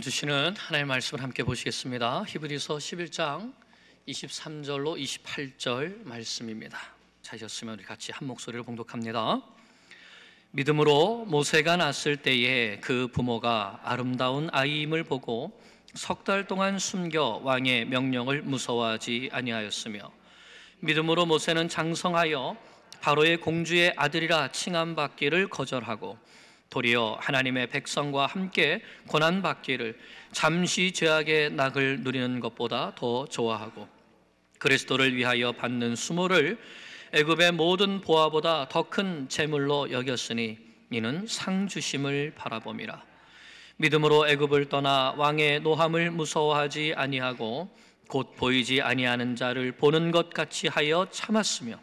오늘 주시는 하나님의 말씀을 함께 보시겠습니다. 히브리서 11장 23절로 28절 말씀입니다. 찾셨으면 우리 같이 한 목소리로 봉독합니다. 믿음으로 모세가 났을 때에 그 부모가 아름다운 아이임을 보고 석 달 동안 숨겨 왕의 명령을 무서워하지 아니하였으며 믿음으로 모세는 장성하여 바로의 공주의 아들이라 칭함 받기를 거절하고 도리어 하나님의 백성과 함께 고난 받기를 잠시 죄악의 낙을 누리는 것보다 더 좋아하고 그리스도를 위하여 받는 수모를 애굽의 모든 보화보다 더 큰 재물로 여겼으니 이는 상 주심을 바라봄이라 믿음으로 애굽을 떠나 왕의 노함을 무서워하지 아니하고 곧 보이지 아니하는 자를 보는 것 같이 하여 참았으며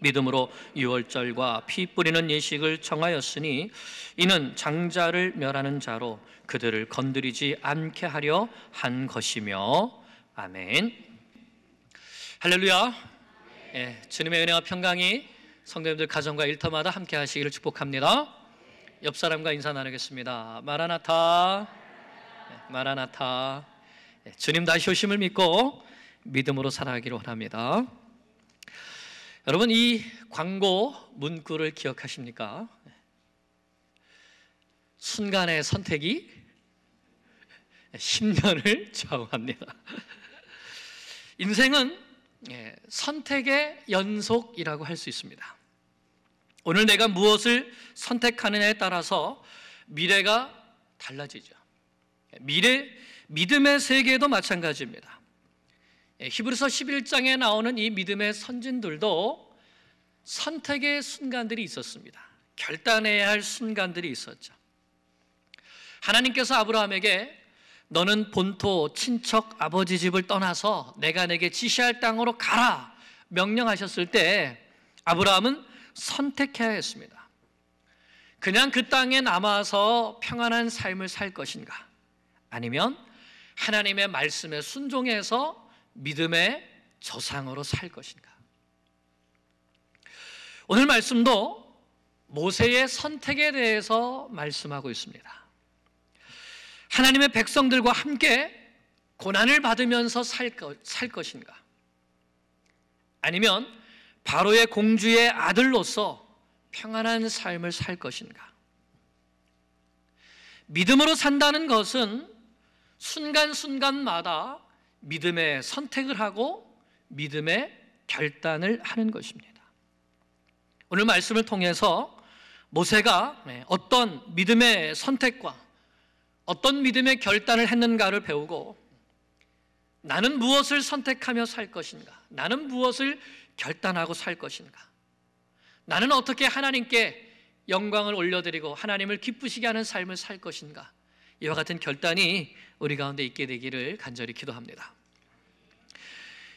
믿음으로 유월절과 피 뿌리는 예식을 청하였으니 이는 장자를 멸하는 자로 그들을 건드리지 않게 하려 한 것이며 아멘. 할렐루야. 예, 주님의 은혜와 평강이 성도님들 가정과 일터마다 함께 하시기를 축복합니다. 옆 사람과 인사 나누겠습니다. 마라나타. 예, 마라나타. 예, 주님 다시 오심을 믿고 믿음으로 살아가기를 원합니다. 여러분 이 광고 문구를 기억하십니까? 순간의 선택이 10년을 좌우합니다. 인생은 예, 선택의 연속이라고 할 수 있습니다. 오늘 내가 무엇을 선택하느냐에 따라서 미래가 달라지죠. 미래 믿음의 세계도 마찬가지입니다. 예, 히브리서 11장에 나오는 이 믿음의 선진들도 선택의 순간들이 있었습니다. 결단해야 할 순간들이 있었죠. 하나님께서 아브라함에게 너는 본토 친척 아버지 집을 떠나서 내가 내게 지시할 땅으로 가라 명령하셨을 때 아브라함은 선택해야 했습니다. 그냥 그 땅에 남아서 평안한 삶을 살 것인가? 아니면 하나님의 말씀에 순종해서 믿음의 조상으로 살 것인가? 오늘 말씀도 모세의 선택에 대해서 말씀하고 있습니다. 하나님의 백성들과 함께 고난을 받으면서 살, 것, 살 것인가? 아니면 바로의 공주의 아들로서 평안한 삶을 살 것인가? 믿음으로 산다는 것은 순간순간마다 믿음의 선택을 하고 믿음의 결단을 하는 것입니다. 오늘 말씀을 통해서 모세가 네, 어떤 믿음의 선택과 어떤 믿음의 결단을 했는가를 배우고 나는 무엇을 선택하며 살 것인가? 나는 무엇을 결단하고 살 것인가? 나는 어떻게 하나님께 영광을 올려드리고 하나님을 기쁘시게 하는 삶을 살 것인가? 이와 같은 결단이 우리 가운데 있게 되기를 간절히 기도합니다.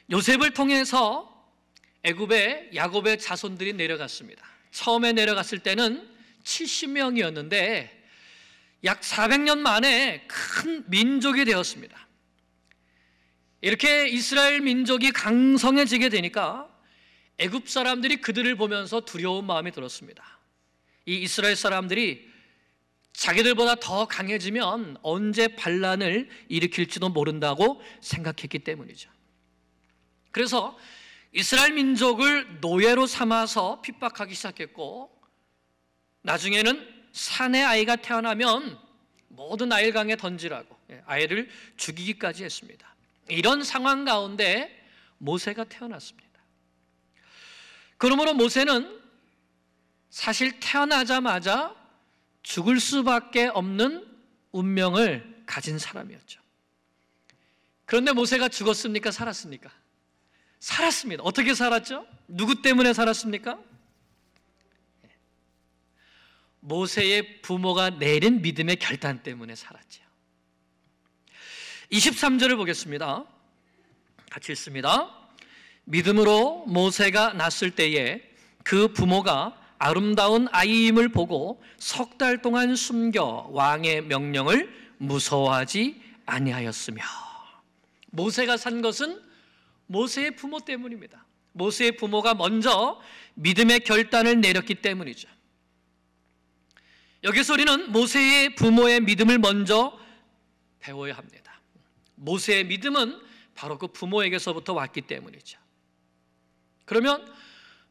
요셉을 통해서 애굽에 야곱의 자손들이 내려갔습니다. 처음에 내려갔을 때는 70명이었는데 약 400년 만에 큰 민족이 되었습니다. 이렇게 이스라엘 민족이 강성해지게 되니까 애굽 사람들이 그들을 보면서 두려운 마음이 들었습니다. 이 이스라엘 사람들이 자기들보다 더 강해지면 언제 반란을 일으킬지도 모른다고 생각했기 때문이죠. 그래서 이스라엘 민족을 노예로 삼아서 핍박하기 시작했고 나중에는 산의 아이가 태어나면 모든 아일 강에 던지라고 예, 아이를 죽이기까지 했습니다. 이런 상황 가운데 모세가 태어났습니다. 그러므로 모세는 사실 태어나자마자 죽을 수밖에 없는 운명을 가진 사람이었죠. 그런데 모세가 죽었습니까? 살았습니까? 살았습니다. 어떻게 살았죠? 누구 때문에 살았습니까? 모세의 부모가 내린 믿음의 결단 때문에 살았지 23절을 보겠습니다. 같이 있습니다. 믿음으로 모세가 났을 때에 그 부모가 아름다운 아이임을 보고 석 달 동안 숨겨 왕의 명령을 무서워하지 아니하였으며 모세가 산 것은 모세의 부모 때문입니다. 모세의 부모가 먼저 믿음의 결단을 내렸기 때문이죠. 여기서 우리는 모세의 부모의 믿음을 먼저 배워야 합니다. 모세의 믿음은 바로 그 부모에게서부터 왔기 때문이죠. 그러면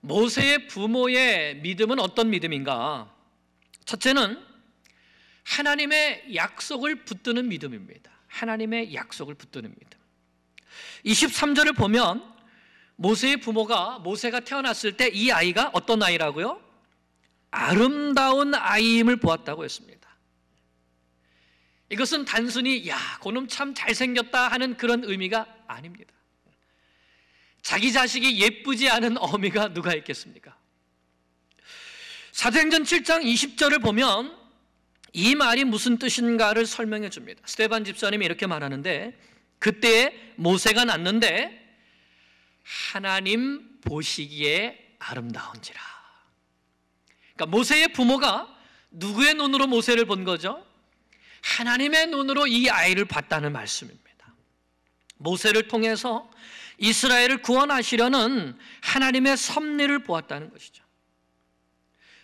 모세의 부모의 믿음은 어떤 믿음인가? 첫째는 하나님의 약속을 붙드는 믿음입니다. 하나님의 약속을 붙드는 믿음. 23절을 보면 모세의 부모가 모세가 태어났을 때 이 아이가 어떤 아이라고요? 아름다운 아이임을 보았다고 했습니다. 이것은 단순히 야, 고놈 참 잘생겼다 하는 그런 의미가 아닙니다. 자기 자식이 예쁘지 않은 어미가 누가 있겠습니까? 사도행전 7장 20절을 보면 이 말이 무슨 뜻인가를 설명해 줍니다. 스테반 집사님이 이렇게 말하는데 그때 모세가 났는데 하나님 보시기에 아름다운지라. 그러니까 모세의 부모가 누구의 눈으로 모세를 본 거죠? 하나님의 눈으로 이 아이를 봤다는 말씀입니다. 모세를 통해서 이스라엘을 구원하시려는 하나님의 섭리를 보았다는 것이죠.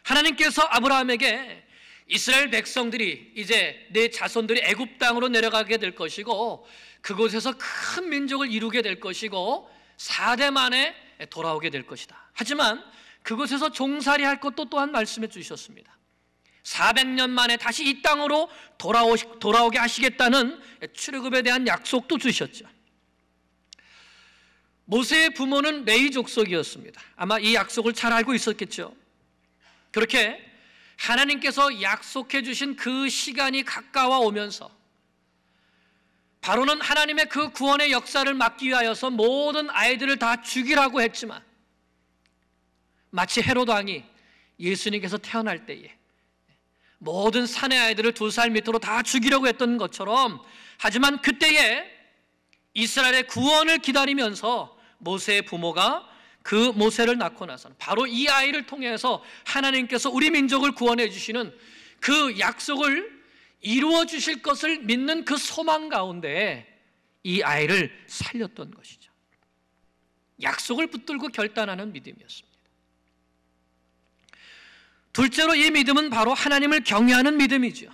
하나님께서 아브라함에게 이스라엘 백성들이 이제 내 자손들이 애굽 땅으로 내려가게 될 것이고 그곳에서 큰 민족을 이루게 될 것이고 4대 만에 돌아오게 될 것이다. 하지만 그곳에서 종살이 할 것도 또한 말씀해 주셨습니다. 400년 만에 다시 이 땅으로 돌아오, 돌아오게 하시겠다는 출애굽에 대한 약속도 주셨죠. 모세의 부모는 레이 족속이었습니다. 아마 이 약속을 잘 알고 있었겠죠. 그렇게 하나님께서 약속해 주신 그 시간이 가까워 오면서 바로는 하나님의 그 구원의 역사를 막기 위하여서 모든 아이들을 다 죽이라고 했지만 마치 헤롯 로 왕이 예수님께서 태어날 때에 모든 산의 아이들을 두 살 밑으로 다 죽이려고 했던 것처럼 하지만 그때에 이스라엘의 구원을 기다리면서 모세의 부모가 그 모세를 낳고 나서는 바로 이 아이를 통해서 하나님께서 우리 민족을 구원해 주시는 그 약속을 이루어 주실 것을 믿는 그 소망 가운데 이 아이를 살렸던 것이죠. 약속을 붙들고 결단하는 믿음이었습니다. 둘째로 이 믿음은 바로 하나님을 경외하는 믿음이죠.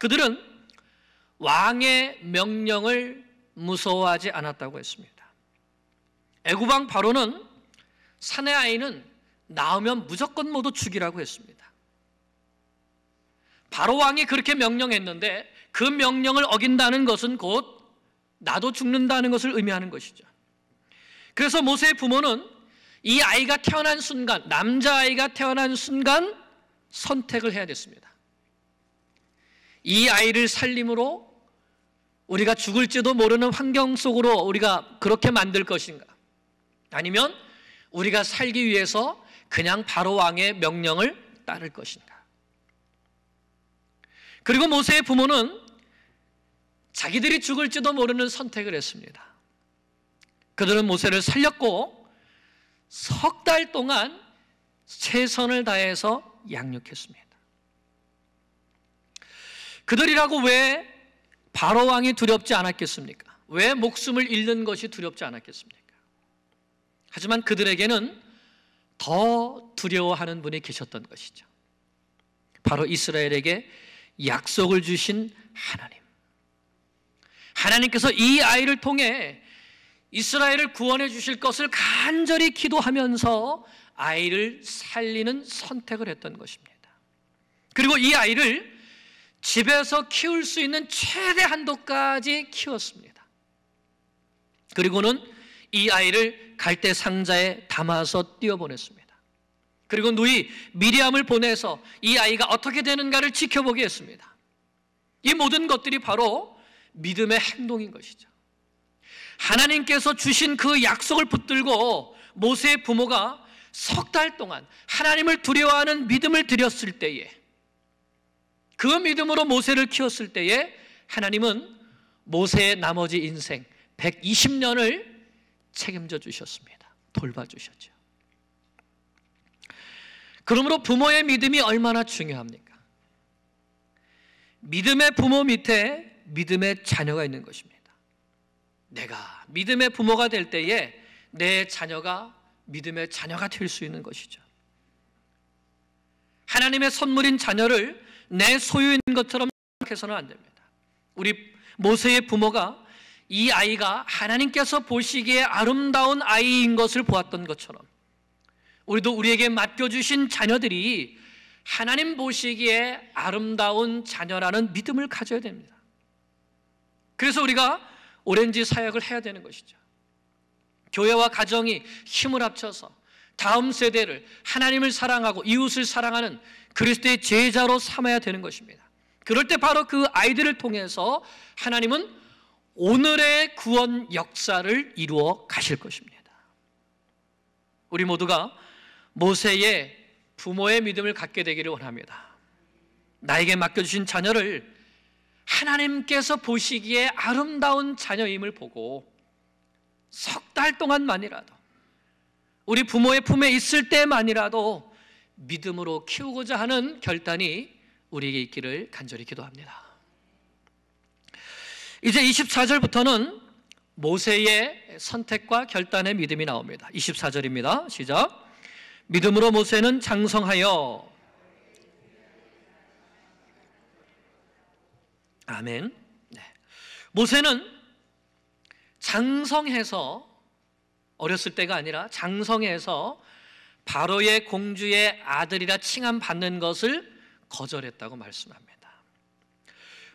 그들은 왕의 명령을 무서워하지 않았다고 했습니다. 애굽왕 바로는 사내 아이는 나오면 무조건 모두 죽이라고 했습니다. 바로 왕이 그렇게 명령했는데 그 명령을 어긴다는 것은 곧 나도 죽는다는 것을 의미하는 것이죠. 그래서 모세의 부모는 이 아이가 태어난 순간, 남자아이가 태어난 순간 선택을 해야 됐습니다. 이 아이를 살림으로 우리가 죽을지도 모르는 환경 속으로 우리가 그렇게 만들 것인가? 아니면 우리가 살기 위해서 그냥 바로 왕의 명령을 따를 것인가? 그리고 모세의 부모는 자기들이 죽을지도 모르는 선택을 했습니다. 그들은 모세를 살렸고 석 달 동안 최선을 다해서 양육했습니다. 그들이라고 왜 바로 왕이 두렵지 않았겠습니까? 왜 목숨을 잃는 것이 두렵지 않았겠습니까? 하지만 그들에게는 더 두려워하는 분이 계셨던 것이죠. 바로 이스라엘에게 약속을 주신 하나님. 하나님께서 이 아이를 통해 이스라엘을 구원해 주실 것을 간절히 기도하면서 아이를 살리는 선택을 했던 것입니다. 그리고 이 아이를 집에서 키울 수 있는 최대 한도까지 키웠습니다. 그리고는 이 아이를 갈대 상자에 담아서 띄어보냈습니다 그리고 누이 미리암을 보내서 이 아이가 어떻게 되는가를 지켜보게 했습니다. 이 모든 것들이 바로 믿음의 행동인 것이죠. 하나님께서 주신 그 약속을 붙들고 모세의 부모가 석 달 동안 하나님을 두려워하는 믿음을 드렸을 때에 그 믿음으로 모세를 키웠을 때에 하나님은 모세의 나머지 인생 120년을 책임져 주셨습니다. 돌봐주셨죠. 그러므로 부모의 믿음이 얼마나 중요합니까? 믿음의 부모 밑에 믿음의 자녀가 있는 것입니다. 내가 믿음의 부모가 될 때에 내 자녀가 믿음의 자녀가 될 수 있는 것이죠. 하나님의 선물인 자녀를 내 소유인 것처럼 생각해서는 안 됩니다. 우리 모세의 부모가 이 아이가 하나님께서 보시기에 아름다운 아이인 것을 보았던 것처럼 우리도 우리에게 맡겨주신 자녀들이 하나님 보시기에 아름다운 자녀라는 믿음을 가져야 됩니다. 그래서 우리가 오렌지 사역을 해야 되는 것이죠. 교회와 가정이 힘을 합쳐서 다음 세대를 하나님을 사랑하고 이웃을 사랑하는 그리스도의 제자로 삼아야 되는 것입니다. 그럴 때 바로 그 아이들을 통해서 하나님은 오늘의 구원 역사를 이루어 가실 것입니다. 우리 모두가 모세의 부모의 믿음을 갖게 되기를 원합니다. 나에게 맡겨주신 자녀를 하나님께서 보시기에 아름다운 자녀임을 보고 석 달 동안만이라도 우리 부모의 품에 있을 때만이라도 믿음으로 키우고자 하는 결단이 우리에게 있기를 간절히 기도합니다. 이제 24절부터는 모세의 선택과 결단의 믿음이 나옵니다. 24절입니다. 시작. 믿음으로 모세는 장성하여 아멘. 네. 모세는 장성해서 어렸을 때가 아니라 장성해서 바로의 공주의 아들이라 칭함 받는 것을 거절했다고 말씀합니다.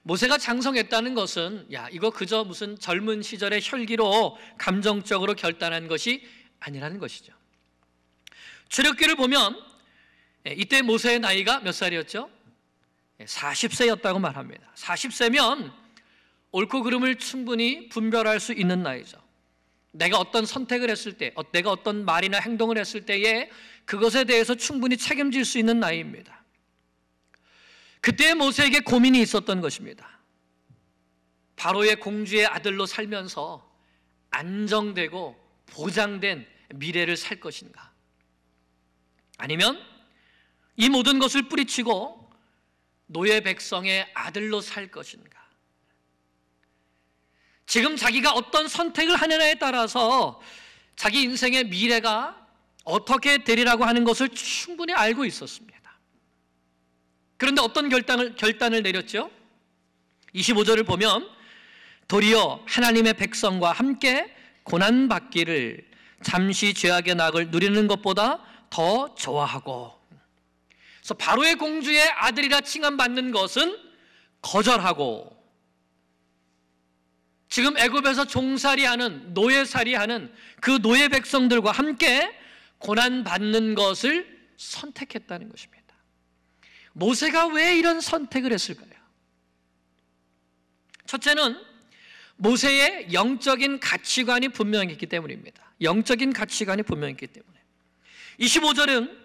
모세가 장성했다는 것은 야 이거 그저 무슨 젊은 시절의 혈기로 감정적으로 결단한 것이 아니라는 것이죠. 출애기를 보면 예, 이때 모세의 나이가 몇 살이었죠? 40세였다고 예, 말합니다. 40세면 옳고 그름을 충분히 분별할 수 있는 나이죠. 내가 어떤 선택을 했을 때, 어, 내가 어떤 말이나 행동을 했을 때에 그것에 대해서 충분히 책임질 수 있는 나이입니다. 그때 모세에게 고민이 있었던 것입니다. 바로의 공주의 아들로 살면서 안정되고 보장된 미래를 살 것인가? 아니면 이 모든 것을 뿌리치고 노예 백성의 아들로 살 것인가? 지금 자기가 어떤 선택을 하느냐에 따라서 자기 인생의 미래가 어떻게 되리라고 하는 것을 충분히 알고 있었습니다. 그런데 어떤 결단을, 결단을 내렸죠? 25절을 보면 도리어 하나님의 백성과 함께 고난받기를 잠시 죄악의 낙을 누리는 것보다 더 좋아하고 그래서 바로의 공주의 아들이라 칭함받는 것은 거절하고 지금 애굽에서 종살이하는 노예살이하는 그 노예 백성들과 함께 고난받는 것을 선택했다는 것입니다 모세가 왜 이런 선택을 했을까요? 첫째는 모세의 영적인 가치관이 분명했기 때문입니다. 영적인 가치관이 분명했기 때문에. 25절은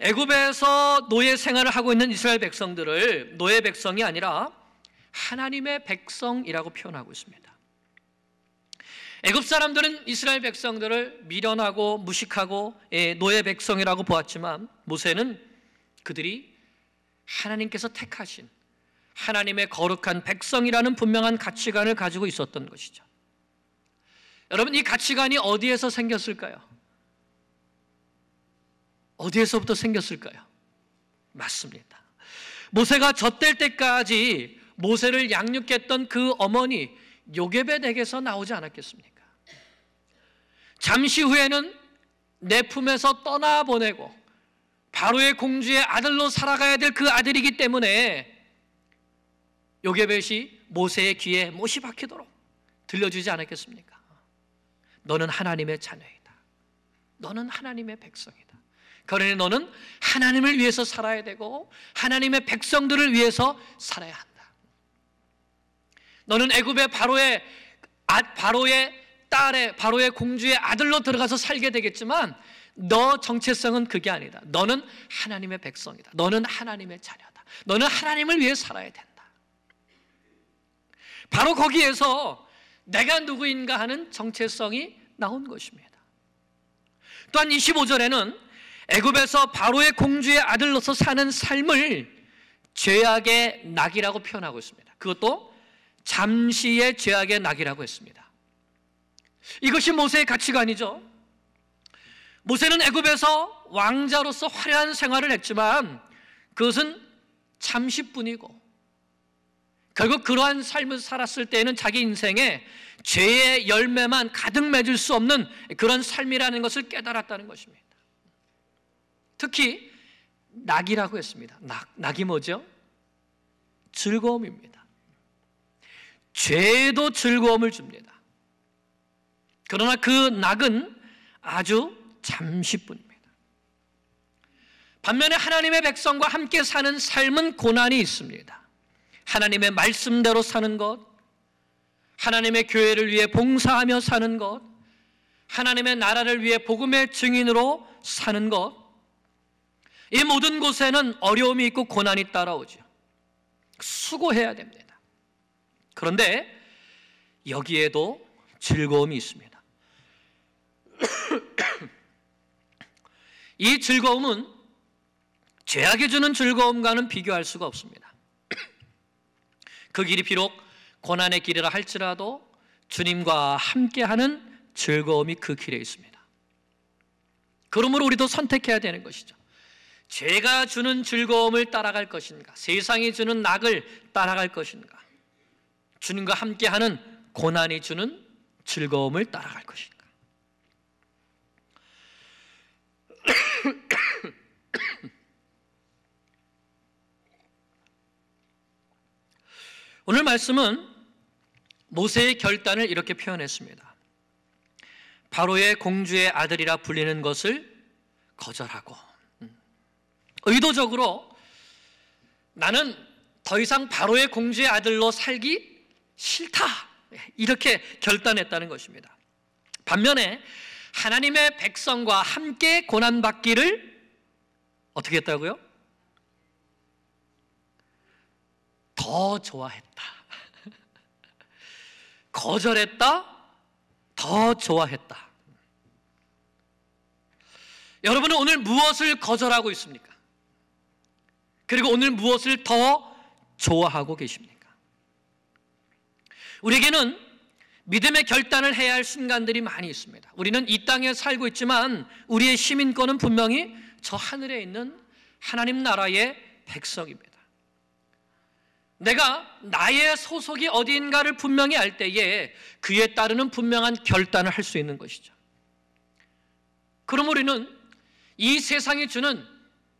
애굽에서 노예 생활을 하고 있는 이스라엘 백성들을 노예 백성이 아니라 하나님의 백성이라고 표현하고 있습니다. 애굽 사람들은 이스라엘 백성들을 미련하고 무식하고 예, 노예 백성이라고 보았지만 모세는 그들이 하나님께서 택하신 하나님의 거룩한 백성이라는 분명한 가치관을 가지고 있었던 것이죠. 여러분, 이 가치관이 어디에서 생겼을까요? 어디에서부터 생겼을까요? 맞습니다. 모세가 젖될 때까지 모세를 양육했던 그 어머니 요게벳에게서 나오지 않았겠습니까? 잠시 후에는 내 품에서 떠나보내고 바로의 공주의 아들로 살아가야 될 그 아들이기 때문에 요괴벳이 모세의 귀에 못이 박히도록 들려주지 않았겠습니까? 너는 하나님의 자녀이다. 너는 하나님의 백성이다. 그러니 너는 하나님을 위해서 살아야 되고 하나님의 백성들을 위해서 살아야 한다. 너는 애굽의 바로의 아, 바로의 딸의 바로의 공주의 아들로 들어가서 살게 되겠지만 너 정체성은 그게 아니다. 너는 하나님의 백성이다. 너는 하나님의 자녀다. 너는 하나님을 위해 살아야 된다. 바로 거기에서 내가 누구인가 하는 정체성이 나온 것입니다. 또한 25절에는 애굽에서 바로의 공주의 아들로서 사는 삶을 죄악의 낙이라고 표현하고 있습니다. 그것도 잠시의 죄악의 낙이라고 했습니다. 이것이 모세의 가치관이죠. 모세는 애굽에서 왕자로서 화려한 생활을 했지만 그것은 잠시뿐이고 결국 그러한 삶을 살았을 때에는 자기 인생에 죄의 열매만 가득 맺을 수 없는 그런 삶이라는 것을 깨달았다는 것입니다. 특히 낙이라고 했습니다. 낙, 낙이 뭐죠? 즐거움입니다. 죄도 즐거움을 줍니다. 그러나 그 낙은 아주 잠시뿐입니다. 반면에 하나님의 백성과 함께 사는 삶은 고난이 있습니다. 하나님의 말씀대로 사는 것, 하나님의 교회를 위해 봉사하며 사는 것, 하나님의 나라를 위해 복음의 증인으로 사는 것, 이 모든 곳에는 어려움이 있고 고난이 따라오죠. 수고해야 됩니다. 그런데 여기에도 즐거움이 있습니다. 이 즐거움은 죄악이 주는 즐거움과는 비교할 수가 없습니다. 그 길이 비록 고난의 길이라 할지라도 주님과 함께하는 즐거움이 그 길에 있습니다. 그러므로 우리도 선택해야 되는 것이죠. 죄가 주는 즐거움을 따라갈 것인가? 세상이 주는 낙을 따라갈 것인가? 주님과 함께하는 고난이 주는 즐거움을 따라갈 것인가? 오늘 말씀은 모세의 결단을 이렇게 표현했습니다. 바로의 공주의 아들이라 불리는 것을 거절하고 음. 의도적으로 나는 더 이상 바로의 공주의 아들로 살기 싫다 예, 이렇게 결단했다는 것입니다. 반면에 하나님의 백성과 함께 고난받기를 어떻게 했다고요? 더 좋아했다. 거절했다. 더 좋아했다. 여러분은 오늘 무엇을 거절하고 있습니까? 그리고 오늘 무엇을 더 좋아하고 계십니까? 우리에게는 믿음의 결단을 해야 할 순간들이 많이 있습니다. 우리는 이 땅에 살고 있지만 우리의 시민권은 분명히 저 하늘에 있는 하나님 나라의 백성입니다. 내가 나의 소속이 어디인가를 분명히 알 때에 그에 따르는 분명한 결단을 할 수 있는 것이죠. 그럼 우리는 이 세상이 주는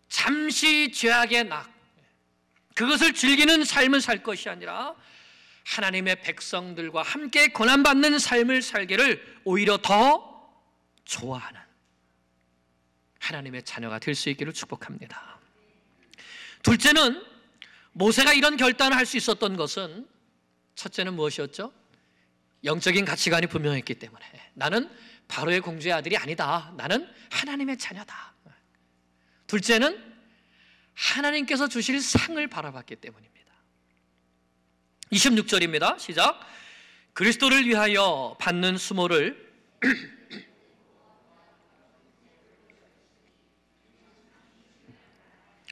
잠시 죄악의 낙, 그것을 즐기는 삶을 살 것이 아니라 하나님의 백성들과 함께 고난받는 삶을 살기를 오히려 더 좋아하는 하나님의 자녀가 될 수 있기를 축복합니다. 둘째는 모세가 이런 결단을 할 수 있었던 것은 첫째는 무엇이었죠? 영적인 가치관이 분명했기 때문에 나는 바로의 공주의 아들이 아니다. 나는 하나님의 자녀다. 둘째는 하나님께서 주실 상을 바라봤기 때문입니다. 26절입니다. 시작. 그리스도를 위하여 받는 수모를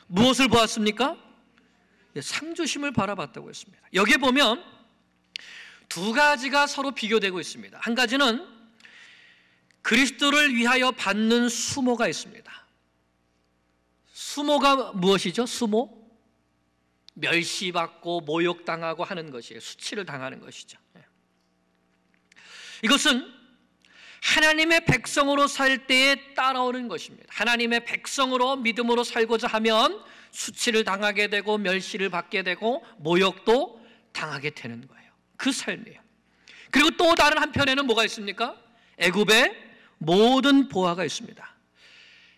무엇을 보았습니까? 상주심을 예, 바라봤다고 했습니다. 여기에 보면 두 가지가 서로 비교되고 있습니다. 한 가지는 그리스도를 위하여 받는 수모가 있습니다. 수모가 무엇이죠? 수모? 멸시받고 모욕당하고 하는 것이에요. 수치를 당하는 것이죠. 예. 이것은 하나님의 백성으로 살 때에 따라오는 것입니다. 하나님의 백성으로 믿음으로 살고자 하면 수치를 당하게 되고 멸시를 받게 되고 모욕도 당하게 되는 거예요. 그 삶이에요. 그리고 또 다른 한편에는 뭐가 있습니까? 애굽의 모든 보화가 있습니다.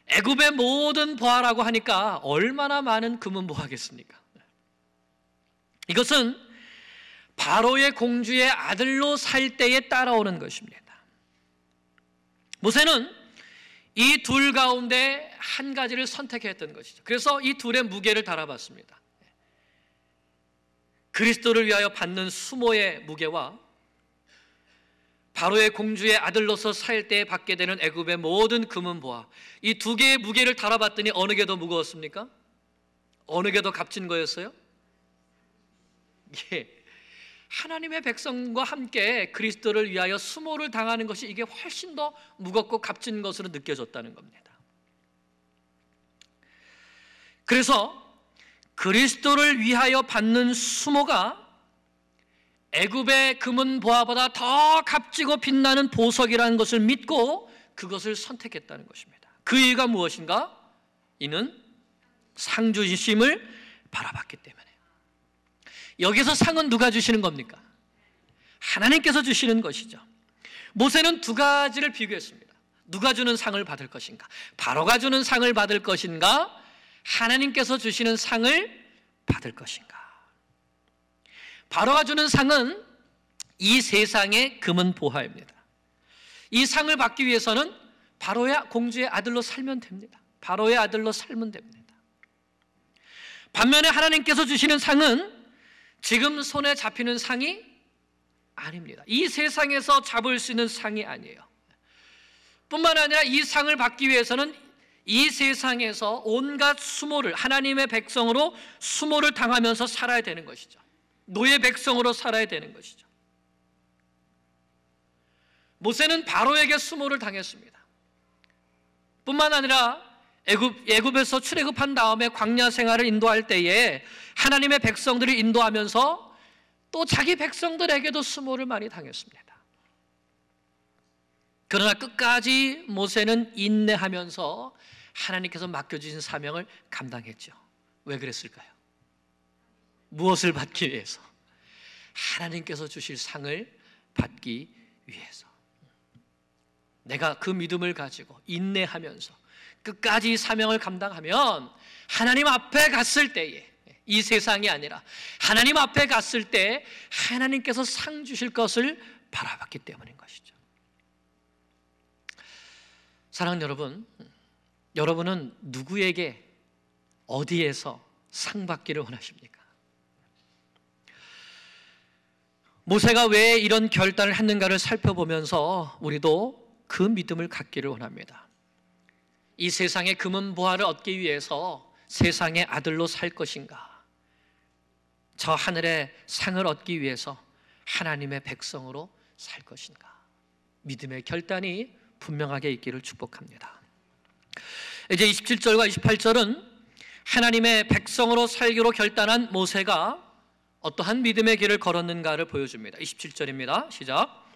애굽의 모든 보화라고 하니까 얼마나 많은 금은 보화겠습니까? 뭐 이것은 바로의 공주의 아들로 살 때에 따라오는 것입니다. 모세는 이둘 가운데 한 가지를 선택 했던 것이죠. 그래서 이 둘의 무게를 달아봤습니다. 그리스도를 위하여 받는 수모의 무게와 바로의 공주의 아들로서 살 때 받게 되는 애굽의 모든 금은 보아 이 두 개의 무게를 달아봤더니 어느 게 더 무거웠습니까? 어느 게 더 값진 거였어요? 예. 하나님의 백성과 함께 그리스도를 위하여 수모를 당하는 것이 이게 훨씬 더 무겁고 값진 것으로 느껴졌다는 겁니다. 그래서 그리스도를 위하여 받는 수모가 애굽의 금은 보화보다 더 값지고 빛나는 보석이라는 것을 믿고 그것을 선택했다는 것입니다. 그 이유가 무엇인가? 이는 상주심을 바라봤기 때문에. 여기서 상은 누가 주시는 겁니까? 하나님께서 주시는 것이죠. 모세는 두 가지를 비교했습니다. 누가 주는 상을 받을 것인가? 바로가 주는 상을 받을 것인가? 하나님께서 주시는 상을 받을 것인가? 바로가 주는 상은 이 세상의 금은 보화입니다. 이 상을 받기 위해서는 바로야 공주의 아들로 살면 됩니다. 바로의 아들로 살면 됩니다. 반면에 하나님께서 주시는 상은 지금 손에 잡히는 상이 아닙니다. 이 세상에서 잡을 수 있는 상이 아니에요. 뿐만 아니라 이 상을 받기 위해서는 이 세상에서 온갖 수모를 하나님의 백성으로 수모를 당하면서 살아야 되는 것이죠. 노예 백성으로 살아야 되는 것이죠. 모세는 바로에게 수모를 당했습니다. 뿐만 아니라 애굽 애굽에서 출애굽한 다음에 광야 생활을 인도할 때에 하나님의 백성들을 인도하면서 또 자기 백성들에게도 수모를 많이 당했습니다. 그러나 끝까지 모세는 인내하면서 하나님께서 맡겨주신 사명을 감당했죠. 왜 그랬을까요? 무엇을 받기 위해서? 하나님께서 주실 상을 받기 위해서. 내가 그 믿음을 가지고 인내하면서 끝까지 사명을 감당하면 하나님 앞에 갔을 때에 이 세상이 아니라 하나님 앞에 갔을 때 하나님께서 상 주실 것을 바라봤기 때문인 것이죠. 사랑하는 여러분, 여러분은 누구에게 어디에서 상 받기를 원하십니까? 모세가 왜 이런 결단을 했는가를 살펴보면서 우리도 그 믿음을 갖기를 원합니다. 이 세상의 금은 보화를 얻기 위해서 세상의 아들로 살 것인가? 저 하늘의 상을 얻기 위해서 하나님의 백성으로 살 것인가? 믿음의 결단이 분명하게 있기를 축복합니다. 이제 27절과 28절은 하나님의 백성으로 살기로 결단한 모세가 어떠한 믿음의 길을 걸었는가를 보여줍니다. 27절입니다. 시작.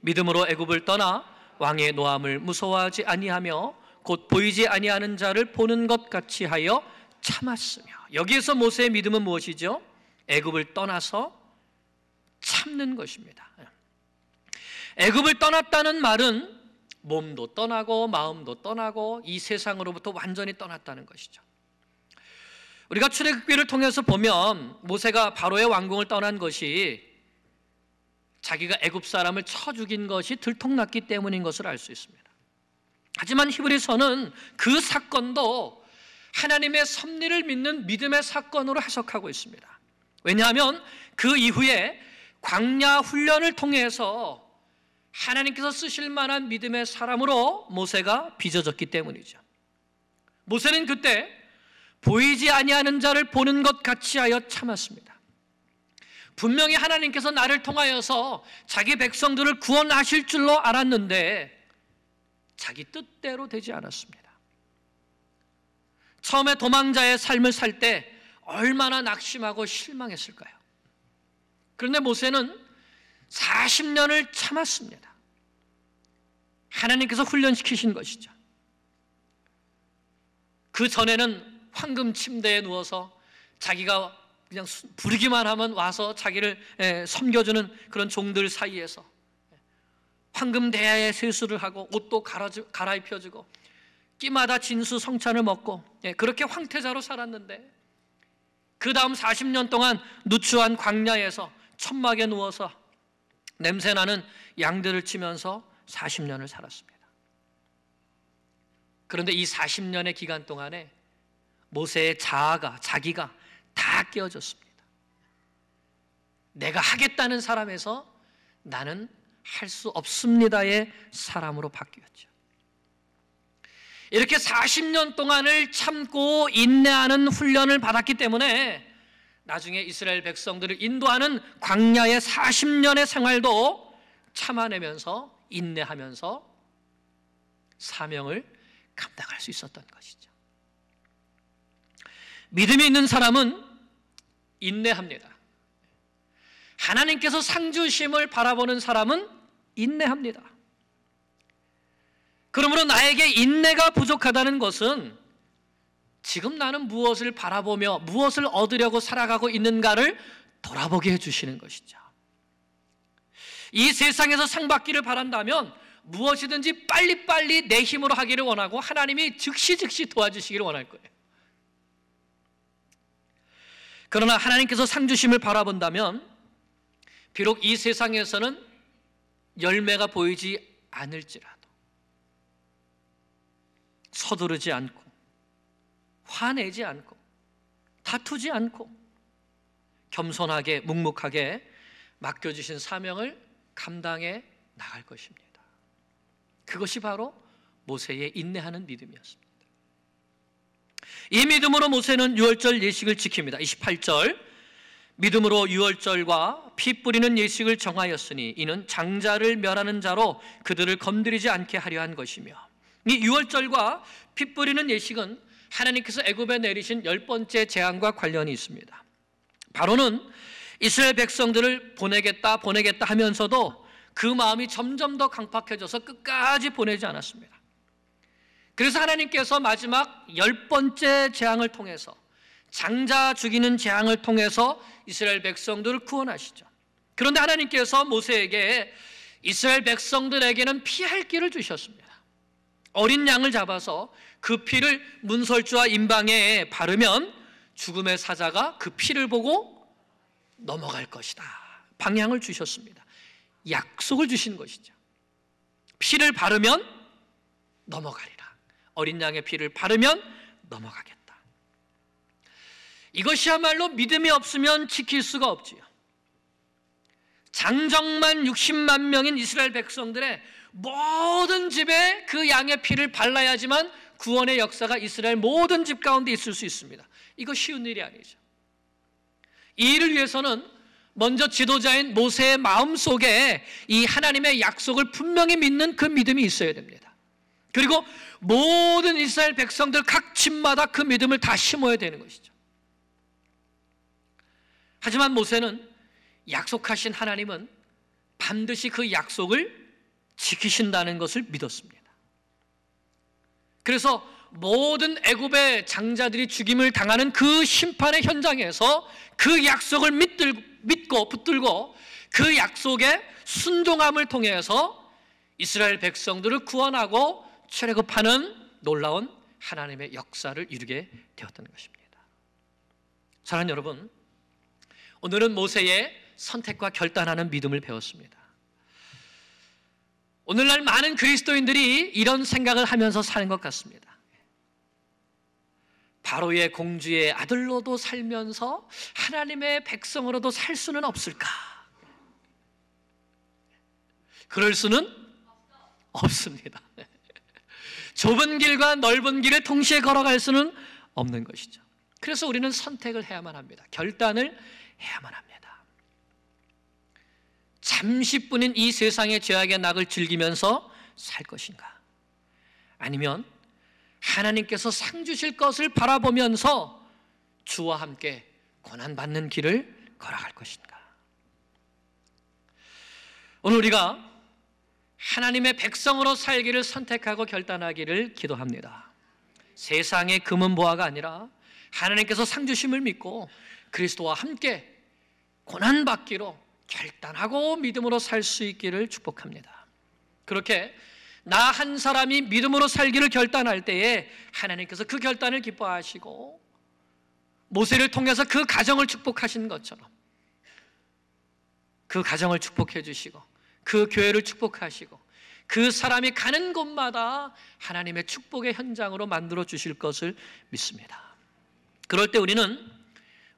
믿음으로 애굽을 떠나 왕의 노함을 무서워하지 아니하며 곧 보이지 아니하는 자를 보는 것 같이 하여 참았으며 여기에서 모세의 믿음은 무엇이죠? 애굽을 떠나서 참는 것입니다. 애굽을 떠났다는 말은 몸도 떠나고 마음도 떠나고 이 세상으로부터 완전히 떠났다는 것이죠. 우리가 출애굽기를 통해서 보면 모세가 바로의 왕궁을 떠난 것이 자기가 애굽 사람을 쳐 죽인 것이 들통났기 때문인 것을 알 수 있습니다. 하지만 히브리서는 그 사건도 하나님의 섭리를 믿는 믿음의 사건으로 해석하고 있습니다. 왜냐하면 그 이후에 광야 훈련을 통해서 하나님께서 쓰실 만한 믿음의 사람으로 모세가 빚어졌기 때문이죠. 모세는 그때 보이지 아니하는 자를 보는 것 같이 하여 참았습니다. 분명히 하나님께서 나를 통하여서 자기 백성들을 구원하실 줄로 알았는데 자기 뜻대로 되지 않았습니다. 처음에 도망자의 삶을 살 때 얼마나 낙심하고 실망했을까요? 그런데 모세는 40년을 참았습니다. 하나님께서 훈련시키신 것이죠. 그 전에는 황금 침대에 누워서 자기가 그냥 부르기만 하면 와서 자기를 섬겨주는 그런 종들 사이에서 황금대야에 세수를 하고 옷도 갈아입혀주고 끼마다 진수 성찬을 먹고 예, 그렇게 황태자로 살았는데 그 다음 40년 동안 누추한 광야에서 천막에 누워서 냄새나는 양들을 치면서 40년을 살았습니다. 그런데 이 40년의 기간 동안에 모세의 자아가 자기가 다 깨어졌습니다. 내가 하겠다는 사람에서 나는 할수 없습니다의 사람으로 바뀌었죠. 이렇게 40년 동안을 참고 인내하는 훈련을 받았기 때문에 나중에 이스라엘 백성들을 인도하는 광야의 40년의 생활도 참아내면서 인내하면서 사명을 감당할 수 있었던 것이죠. 믿음이 있는 사람은 인내합니다. 하나님께서 상주심을 바라보는 사람은 인내합니다. 그러므로 나에게 인내가 부족하다는 것은 지금 나는 무엇을 바라보며 무엇을 얻으려고 살아가고 있는가를 돌아보게 해주시는 것이죠. 이 세상에서 상 받기를 바란다면 무엇이든지 빨리빨리 내 힘으로 하기를 원하고 하나님이 즉시 즉시 도와주시기를 원할 거예요. 그러나 하나님께서 상 주심을 바라본다면 비록 이 세상에서는 열매가 보이지 않을지라도 서두르지 않고 화내지 않고 다투지 않고 겸손하게 묵묵하게 맡겨주신 사명을 감당해 나갈 것입니다. 그것이 바로 모세의 인내하는 믿음이었습니다. 이 믿음으로 모세는 6월절 예식을 지킵니다. 28절 믿음으로 유월절과 피 뿌리는 예식을 정하였으니 이는 장자를 멸하는 자로 그들을 건드리지 않게 하려 한 것이며 이 유월절과 피 뿌리는 예식은 하나님께서 애굽에 내리신 열 번째 재앙과 관련이 있습니다. 바로는 이스라엘 백성들을 보내겠다 보내겠다 하면서도 그 마음이 점점 더 강팍해져서 끝까지 보내지 않았습니다. 그래서 하나님께서 마지막 열 번째 재앙을 통해서 장자 죽이는 재앙을 통해서 이스라엘 백성들을 구원하시죠. 그런데 하나님께서 모세에게 이스라엘 백성들에게는 피할 길을 주셨습니다. 어린 양을 잡아서 그 피를 문설주와 임방에 바르면 죽음의 사자가 그 피를 보고 넘어갈 것이다. 방향을 주셨습니다. 약속을 주신 것이죠. 피를 바르면 넘어가리라. 어린 양의 피를 바르면 넘어가겠다. 이것이야말로 믿음이 없으면 지킬 수가 없지요. 장정만 60만 명인 이스라엘 백성들의 모든 집에 그 양의 피를 발라야지만 구원의 역사가 이스라엘 모든 집 가운데 있을 수 있습니다. 이거 쉬운 일이 아니죠. 이 일을 위해서는 먼저 지도자인 모세의 마음 속에 이 하나님의 약속을 분명히 믿는 그 믿음이 있어야 됩니다. 그리고 모든 이스라엘 백성들 각 집마다 그 믿음을 다 심어야 되는 것이죠. 하지만 모세는 약속하신 하나님은 반드시 그 약속을 지키신다는 것을 믿었습니다. 그래서 모든 애굽의 장자들이 죽임을 당하는 그 심판의 현장에서 그 약속을 믿고 붙들고 그 약속의 순종함을 통해서 이스라엘 백성들을 구원하고 출애굽하는 놀라운 하나님의 역사를 이루게 되었던 것입니다. 사랑하는 여러분, 오늘은 모세의 선택과 결단하는 믿음을 배웠습니다. 오늘날 많은 그리스도인들이 이런 생각을 하면서 사는 것 같습니다. 바로의 공주의 아들로도 살면서 하나님의 백성으로도 살 수는 없을까? 그럴 수는 없습니다. 좁은 길과 넓은 길을 동시에 걸어갈 수는 없는 것이죠. 그래서 우리는 선택을 해야만 합니다. 결단을 해야만 합니다. 잠시뿐인 이 세상의 죄악의 낙을 즐기면서 살 것인가? 아니면 하나님께서 상 주실 것을 바라보면서 주와 함께 고난받는 길을 걸어갈 것인가? 오늘 우리가 하나님의 백성으로 살기를 선택하고 결단하기를 기도합니다. 세상의 금은 보화가 아니라 하나님께서 상주심을 믿고 그리스도와 함께 고난받기로 결단하고 믿음으로 살 수 있기를 축복합니다. 그렇게 나 한 사람이 믿음으로 살기를 결단할 때에 하나님께서 그 결단을 기뻐하시고 모세를 통해서 그 가정을 축복하신 것처럼 그 가정을 축복해 주시고 그 교회를 축복하시고 그 사람이 가는 곳마다 하나님의 축복의 현장으로 만들어 주실 것을 믿습니다. 그럴 때 우리는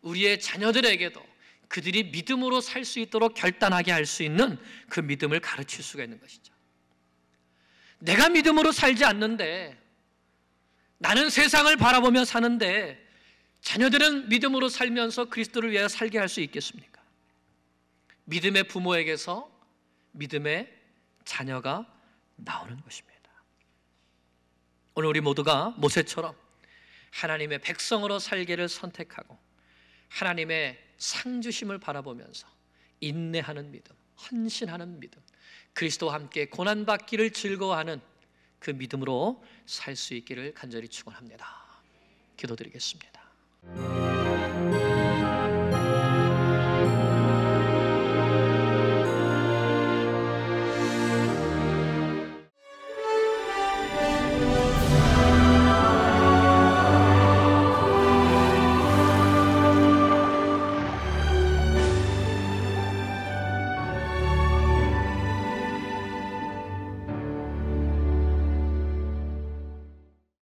우리의 자녀들에게도 그들이 믿음으로 살 수 있도록 결단하게 할 수 있는 그 믿음을 가르칠 수가 있는 것이죠. 내가 믿음으로 살지 않는데 나는 세상을 바라보며 사는데 자녀들은 믿음으로 살면서 그리스도를 위하여 살게 할 수 있겠습니까? 믿음의 부모에게서 믿음의 자녀가 나오는 것입니다. 오늘 우리 모두가 모세처럼 하나님의 백성으로 살기를 선택하고 하나님의 상주심을 바라보면서 인내하는 믿음, 헌신하는 믿음, 그리스도와 함께 고난받기를 즐거워하는 그 믿음으로 살 수 있기를 간절히 축원합니다. 기도드리겠습니다.